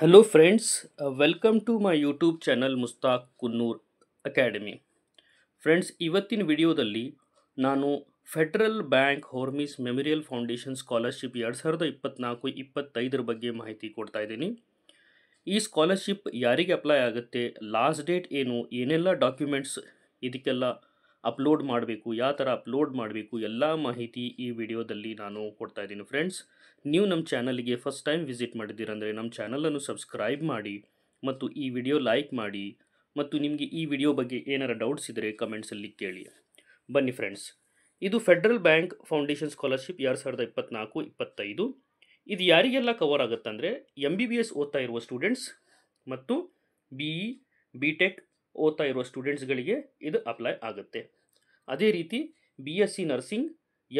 hello friends welcome to my YouTube channel Mustaq Kunnur academy friends ಇವತ್ತಿನ ವಿಡಿಯೋದಲ್ಲಿ ನಾನು federal bank Hormis memorial foundation scholarship ಎರಡು ಸಾವಿರದ ಇಪ್ಪತ್ತ್ನಾಲ್ಕು ಇಪ್ಪತ್ತೈದರ ಬಗ್ಗೆ ಮಾಹಿತಿ ಕೊಡ್ತಾ ಇದ್ದೀನಿ ಈ ಸ್ಕಾಲರ್ಶಿಪ್ ಯಾರಿಗೆ ಅಪ್ಲೈ ಆಗುತ್ತೆ ಲಾಸ್ಟ್ ಡೇಟ್ ಏನು ಏನೆಲ್ಲ ಡಾಕ್ಯುಮೆಂಟ್ಸ್ ಇದಕ್ಕೆಲ್ಲ ಅಪ್ಲೋಡ್ ಮಾಡಬೇಕು ಯಾವ ಥರ ಅಪ್ಲೋಡ್ ಮಾಡಬೇಕು ಎಲ್ಲ ಮಾಹಿತಿ ಈ ವಿಡಿಯೋದಲ್ಲಿ ನಾನು ಕೊಡ್ತಾ ಇದ್ದೀನಿ ಫ್ರೆಂಡ್ಸ್ ನೀವು ನಮ್ಮ ಚಾನಲ್ಗೆ ಫಸ್ಟ್ ಟೈಮ್ ವಿಸಿಟ್ ಮಾಡಿದ್ದೀರಂದರೆ ನಮ್ಮ ಚಾನಲನ್ನು ಸಬ್ಸ್ಕ್ರೈಬ್ ಮಾಡಿ ಮತ್ತು ಈ ವಿಡಿಯೋ ಲೈಕ್ ಮಾಡಿ ಮತ್ತು ನಿಮಗೆ ಈ ವಿಡಿಯೋ ಬಗ್ಗೆ ಏನಾರ ಡೌಟ್ಸ್ ಇದ್ದರೆ ಕಮೆಂಟ್ಸಲ್ಲಿ ಕೇಳಿ ಬನ್ನಿ ಫ್ರೆಂಡ್ಸ್ ಇದು ಫೆಡರಲ್ ಬ್ಯಾಂಕ್ ಫೌಂಡೇಶನ್ ಸ್ಕಾಲರ್ಶಿಪ್ ಎರಡು ಸಾವಿರದ ಇಪ್ಪತ್ತ್ನಾಲ್ಕು ಇಪ್ಪತ್ತೈದು ಇದು ಯಾರಿಗೆಲ್ಲ ಕವರ್ ಅಂದರೆ ಎಮ್ ಬಿ ಬಿ ಎಸ್ ಓದ್ತಾ ಇರುವ ಸ್ಟೂಡೆಂಟ್ಸ್ ಮತ್ತು ಬಿ ಇ ಬಿ ಟೆಕ್ ಓದ್ತಾ ಇರುವ ಸ್ಟೂಡೆಂಟ್ಸ್ಗಳಿಗೆ ಇದು ಅಪ್ಲೈ ಆಗುತ್ತೆ ಅದೇ ರೀತಿ B S C nursing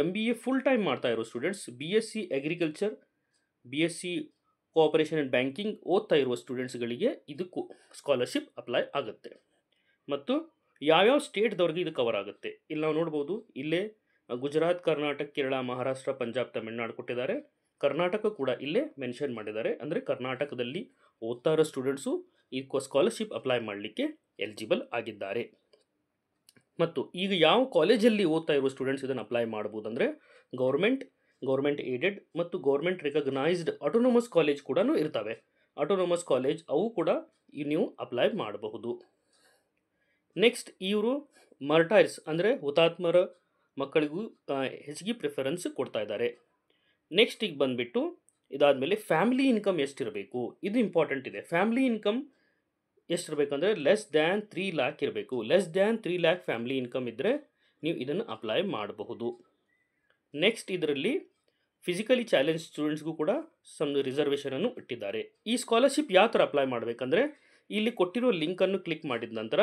M B A full time ಮಾಡ್ತಾ ಇರೋ students B S C agriculture B S C cooperation and banking ಓದ್ತಾ ಇರುವ ಸ್ಟೂಡೆಂಟ್ಸ್ಗಳಿಗೆ ಇದಕ್ಕೂ ಸ್ಕಾಲರ್ಶಿಪ್ ಅಪ್ಲೈ ಆಗುತ್ತೆ ಮತ್ತು ಯಾವ್ಯಾವ ಸ್ಟೇಟ್ದವ್ರಿಗೆ ಇದು ಕವರ್ ಆಗುತ್ತೆ ಇಲ್ಲಿ ನಾವು ನೋಡ್ಬೋದು ಇಲ್ಲೇ ಗುಜರಾತ್ ಕರ್ನಾಟಕ ಕೇರಳ ಮಹಾರಾಷ್ಟ್ರ ಪಂಜಾಬ್ ತಮಿಳ್ನಾಡು ಕೊಟ್ಟಿದ್ದಾರೆ ಕರ್ನಾಟಕ ಕೂಡ ಇಲ್ಲೇ ಮೆನ್ಷನ್ ಮಾಡಿದ್ದಾರೆ ಅಂದರೆ ಕರ್ನಾಟಕದಲ್ಲಿ ಓದ್ತಾ ಇರೋ ಸ್ಟೂಡೆಂಟ್ಸು ಈ ಸ್ಕಾಲರ್ಶಿಪ್ ಅಪ್ಲೈ ಮಾಡಲಿಕ್ಕೆ ಎಲಿಜಿಬಲ್ ಆಗಿದ್ದಾರೆ ಮತ್ತು ಈಗ ಯಾವ ಕಾಲೇಜಲ್ಲಿ ಓದ್ತಾ ಇರುವ ಸ್ಟೂಡೆಂಟ್ಸ್ ಇದನ್ನು ಅಪ್ಲೈ ಮಾಡ್ಬೋದು ಅಂದರೆ ಗೌರ್ಮೆಂಟ್ ಗೌರ್ಮೆಂಟ್ ಏಡೆಡ್ ಮತ್ತು ಗೌರ್ಮೆಂಟ್ ರಿಕಗ್ನೈಸ್ಡ್ ಆಟೋನಮಸ್ ಕಾಲೇಜ್ ಕೂಡ ಇರ್ತವೆ ಆಟೋನಮಸ್ ಕಾಲೇಜ್ ಅವು ಕೂಡ ನೀವು ಅಪ್ಲೈ ಮಾಡಬಹುದು ನೆಕ್ಸ್ಟ್ ಇವರು ಮರ್ಟೈರ್ಸ್ ಅಂದರೆ ಹುತಾತ್ಮರ ಮಕ್ಕಳಿಗೂ ಹೆಚ್ಚಿಗೆ ಪ್ರಿಫರೆನ್ಸ್ ಕೊಡ್ತಾ ಇದ್ದಾರೆ ನೆಕ್ಸ್ಟ್ ಈಗ ಬಂದುಬಿಟ್ಟು ಇದಾದಮೇಲೆ ಫ್ಯಾಮಿಲಿ ಇನ್ಕಮ್ ಎಷ್ಟಿರಬೇಕು ಇದು ಇಂಪಾರ್ಟೆಂಟ್ ಇದೆ ಫ್ಯಾಮಿಲಿ ಇನ್ಕಮ್ ಎಷ್ಟಿರಬೇಕು ಅಂದರೆ ಲೆಸ್ ದ್ಯಾನ್ ತ್ರೀ ಲ್ಯಾಕ್ ಇರಬೇಕು less than three lakh family income ಇದ್ದರೆ ನೀವು ಇದನ್ನು ಅಪ್ಲೈ ಮಾಡಬಹುದು ನೆಕ್ಸ್ಟ್ ಇದರಲ್ಲಿ ಫಿಸಿಕಲಿ ಚಾಲೆಂಜ್ ಸ್ಟೂಡೆಂಟ್ಸ್ಗೂ ಕೂಡ ಸಮ್ ರಿಸರ್ವೇಷನನ್ನು ಇಟ್ಟಿದ್ದಾರೆ ಈ ಸ್ಕಾಲರ್ಶಿಪ್ ಯಾವ ಥರ ಅಪ್ಲೈ ಮಾಡಬೇಕಂದ್ರೆ ಇಲ್ಲಿ ಕೊಟ್ಟಿರೋ ಲಿಂಕನ್ನು ಕ್ಲಿಕ್ ಮಾಡಿದ ನಂತರ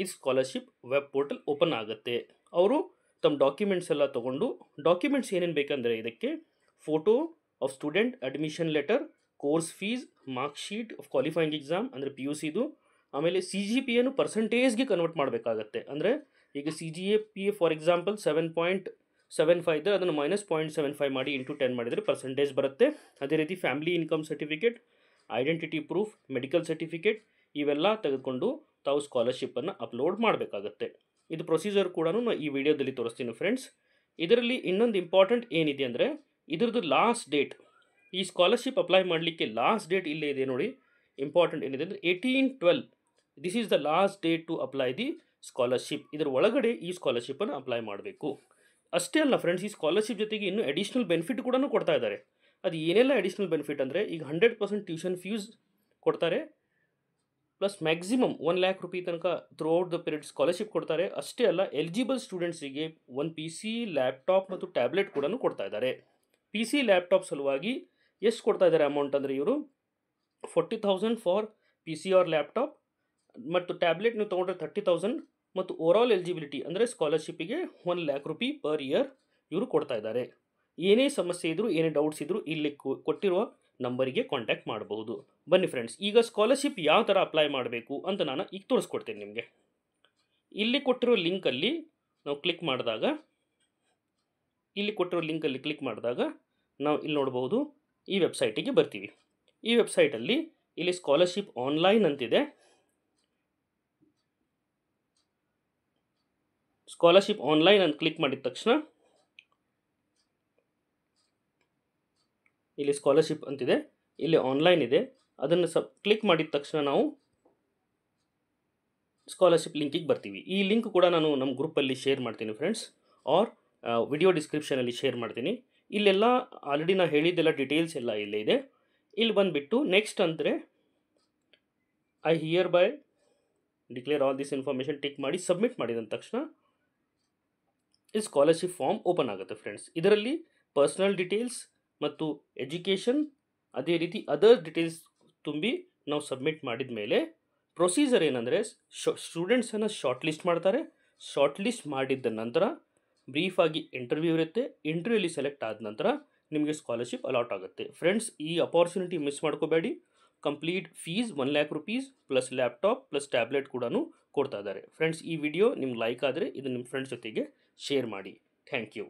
ಈ ಸ್ಕಾಲರ್ಶಿಪ್ ವೆಬ್ ಪೋರ್ಟಲ್ ಓಪನ್ ಆಗುತ್ತೆ ಅವರು ತಮ್ಮ ಡಾಕ್ಯುಮೆಂಟ್ಸ್ ಎಲ್ಲ ತೊಗೊಂಡು ಡಾಕ್ಯುಮೆಂಟ್ಸ್ ಏನೇನು ಬೇಕಂದರೆ ಇದಕ್ಕೆ photo of student admission letter course fees mark sheet of qualifying exam ಅಂದರೆ ಪಿ ಯು ಸಿದು ಆಮೇಲೆ ಸಿ ಜಿ ಪಿ ಎನು ಪರ್ಸೆಂಟೇಜ್ಗೆ ಕನ್ವರ್ಟ್ ಮಾಡಬೇಕಾಗತ್ತೆ ಅಂದರೆ ಈಗ C G A P A for example seven point seven five ಇದ್ದರೆ ಅದನ್ನು ಮೈನಸ್ ಪಾಯಿಂಟ್ ಸೆವೆನ್ ಫೈ ಮಾಡಿ ಇಂಟು ಟೆನ್ ಮಾಡಿದರೆ ಪರ್ಸೆಂಟೇಜ್ ಬರುತ್ತೆ ಅದೇ ರೀತಿ family income certificate identity proof medical certificate ಇವೆಲ್ಲ ತೆಗೆದುಕೊಂಡು ತಾವು ಸ್ಕಾಲರ್ಶಿಪ್ಪನ್ನು ಅಪ್ಲೋಡ್ ಮಾಡಬೇಕಾಗತ್ತೆ ಇದು ಪ್ರೊಸೀಜರ್ ಕೂಡ ನಾನು ಈ ವಿಡಿಯೋದಲ್ಲಿ ತೋರಿಸ್ತೀನಿ ಫ್ರೆಂಡ್ಸ್ ಇದರಲ್ಲಿ ಇನ್ನೊಂದು ಇಂಪಾರ್ಟೆಂಟ್ ಏನಿದೆ ಅಂದರೆ ಇದರದ್ದು ಲಾಸ್ಟ್ ಡೇಟ್ ಈ ಸ್ಕಾಲರ್ಶಿಪ್ ಅಪ್ಲೈ ಮಾಡಲಿಕ್ಕೆ ಲಾಸ್ಟ್ ಡೇಟ್ ಇಲ್ಲೇ ಇದೆ ನೋಡಿ ಇಂಪಾರ್ಟೆಂಟ್ ಏನಿದೆ ಅಂದರೆ eighteen twelve this is the last date to apply the scholarship ಇದರ ಒಳಗಡೆ ಈ ಸ್ಕಾಲರ್ಶಿಪ್ಪನ್ನು ಅಪ್ಲೈ ಮಾಡಬೇಕು ಅಷ್ಟೇ ಅಲ್ಲ ಫ್ರೆಂಡ್ಸ್ ಈ ಸ್ಕಾಲರ್ಶಿಪ್ ಜೊತೆಗೆ ಇನ್ನೂ ಅಡಿಷ್ನಲ್ ಬೆನಿಫಿಟ್ ಕೂಡ ಕೊಡ್ತಾ ಇದ್ದಾರೆ ಅದು ಏನೆಲ್ಲ ಅಡಿಷ್ನಲ್ ಬೆನಿಫಿಟ್ ಅಂದರೆ ಈಗ ಹಂಡ್ರೆಡ್ ಪರ್ಸೆಂಟ್ ಟ್ಯೂಷನ್ ಫೀಸ್ ಕೊಡ್ತಾರೆ plus maximum one lakh rupee ತನಕ throughout the period scholarship ಕೊಡ್ತಾರೆ ಅಷ್ಟೇ ಅಲ್ಲ ಎಲಿಜಿಬಲ್ ಸ್ಟೂಡೆಂಟ್ಸಿಗೆ ಒಂದು ಪಿ ಸಿ ಲ್ಯಾಪ್ಟಾಪ್ ಮತ್ತು ಟ್ಯಾಬ್ಲೆಟ್ ಕೂಡ ಕೊಡ್ತಾ ಇದ್ದಾರೆ ಪಿ ಸಿ ಲ್ಯಾಪ್ಟಾಪ್ ಸಲುವಾಗಿ ಎಷ್ಟು ಕೊಡ್ತಾ ಇದ್ದಾರೆ ಅಮೌಂಟ್ ಅಂದರೆ ಇವರು forty thousand for P C or laptop ಮತ್ತು ಟ್ಯಾಬ್ಲೆಟ್ ನೀವು ತೊಗೊಂಡ್ರೆ ತರ್ಟಿ ತೌಸಂಡ್ ಮತ್ತು ಆಲ್ ಎಲಿಜಿಬಿಲಿಟಿ ಅಂದರೆ ಸ್ಕಾಲರ್ಶಿಪ್ಪಿಗೆ one lakh rupee per year ಇವರು ಕೊಡ್ತಾ ಇದ್ದಾರೆ ಏನೇ ಸಮಸ್ಯೆ ಇದ್ದರೂ ಏನೇ ಡೌಟ್ಸ್ ಇದ್ದರೂ ಇಲ್ಲಿ ಕೊಟ್ಟಿರುವ ನಂಬರಿಗೆ ಕಾಂಟ್ಯಾಕ್ಟ್ ಮಾಡಬಹುದು ಬನ್ನಿ ಫ್ರೆಂಡ್ಸ್ ಈಗ ಸ್ಕಾಲರ್ಶಿಪ್ ಯಾವ ಥರ ಅಪ್ಲೈ ಮಾಡಬೇಕು ಅಂತ ನಾನು ಈಗ ತೋರಿಸ್ಕೊಡ್ತೀನಿ ನಿಮಗೆ ಇಲ್ಲಿ ಕೊಟ್ಟಿರೋ ಲಿಂಕಲ್ಲಿ ನಾವು ಕ್ಲಿಕ್ ಮಾಡಿದಾಗ ಇಲ್ಲಿ ಕೊಟ್ಟಿರೋ ಲಿಂಕಲ್ಲಿ ಕ್ಲಿಕ್ ಮಾಡಿದಾಗ ನಾವು ಇಲ್ಲಿ ನೋಡ್ಬೋದು ಈ ವೆಬ್ಸೈಟಿಗೆ ಬರ್ತೀವಿ ಈ ವೆಬ್ಸೈಟಲ್ಲಿ ಇಲ್ಲಿ ಸ್ಕಾಲರ್ಶಿಪ್ ಆನ್ಲೈನ್ ಅಂತಿದೆ ಸ್ಕಾಲರ್ಶಿಪ್ ಆನ್ಲೈನ್ ಅಂತ ಕ್ಲಿಕ್ ಮಾಡಿದ ತಕ್ಷಣ ಇಲ್ಲಿ ಸ್ಕಾಲರ್ಶಿಪ್ ಅಂತಿದೆ ಇಲ್ಲಿ ಆನ್ಲೈನ್ ಇದೆ ಅದನ್ನು ಸಬ್ ಕ್ಲಿಕ್ ಮಾಡಿದ ತಕ್ಷಣ ನಾವು ಸ್ಕಾಲರ್ಶಿಪ್ ಲಿಂಕಿಗೆ ಬರ್ತೀವಿ ಈ ಲಿಂಕ್ ಕೂಡ ನಾನು ನಮ್ಮ ಗ್ರೂಪಲ್ಲಿ ಶೇರ್ ಮಾಡ್ತೀನಿ ಫ್ರೆಂಡ್ಸ್ ಆರ್ ವಿಡಿಯೋ ಡಿಸ್ಕ್ರಿಪ್ಷನಲ್ಲಿ ಶೇರ್ ಮಾಡ್ತೀನಿ ಇಲ್ಲೆಲ್ಲ ಆಲ್ರೆಡಿ ನಾನು ಹೇಳಿದ್ದೆಲ್ಲ ಡೀಟೇಲ್ಸ್ ಎಲ್ಲ ಇಲ್ಲೇ ಇದೆ ಇಲ್ಲಿ ಬಂದುಬಿಟ್ಟು ನೆಕ್ಸ್ಟ್ ಅಂದರೆ I hereby declare all this information tick ಮಾಡಿ ಸಬ್ಮಿಟ್ ಮಾಡಿದ ತಕ್ಷಣ ಈ ಸ್ಕಾಲರ್ಶಿಪ್ ಫಾರ್ಮ್ ಓಪನ್ ಆಗುತ್ತೆ ಫ್ರೆಂಡ್ಸ್ ಇದರಲ್ಲಿ ಪರ್ಸ್ನಲ್ ಡೀಟೇಲ್ಸ್ ಮತ್ತು ಎಜುಕೇಷನ್ ಅದೇ ರೀತಿ ಅದರ್ ಡೀಟೇಲ್ಸ್ ತುಂಬಿ ನಾವು ಸಬ್ಮಿಟ್ ಮಾಡಿದ ಮೇಲೆ ಪ್ರೊಸೀಜರ್ ಏನಂದರೆ ಸ್ಟೂಡೆಂಟ್ಸನ್ನು ಶಾರ್ಟ್ ಲಿಸ್ಟ್ ಮಾಡ್ತಾರೆ ಶಾರ್ಟ್ ಲಿಸ್ಟ್ ಮಾಡಿದ್ದ ನಂತರ ಬ್ರೀಫಾಗಿ ಇಂಟರ್ವ್ಯೂ ಇರುತ್ತೆ ಇಂಟರ್ವ್ಯೂಲಿ ಸೆಲೆಕ್ಟ್ ಆದ ನಂತರ ನಿಮಗೆ ಸ್ಕಾಲರ್ಶಿಪ್ ಅಲಾಟ್ ಆಗುತ್ತೆ ಫ್ರೆಂಡ್ಸ್ ಈ ಅಪಾರ್ಚುನಿಟಿ ಮಿಸ್ ಮಾಡ್ಕೋಬೇಡಿ complete fees one lakh rupees plus laptop plus tablet ಕೂಡ ಕೊಡ್ತಾ ಇದ್ದಾರೆ ಫ್ರೆಂಡ್ಸ್ ಈ ವಿಡಿಯೋ ನಿಮ್ಗೆ ಲೈಕ್ ಆದರೆ ಇದು ನಿಮ್ಮ ಫ್ರೆಂಡ್ಸ್ ಜೊತೆಗೆ ಶೇರ್ ಮಾಡಿ ಥ್ಯಾಂಕ್ ಯು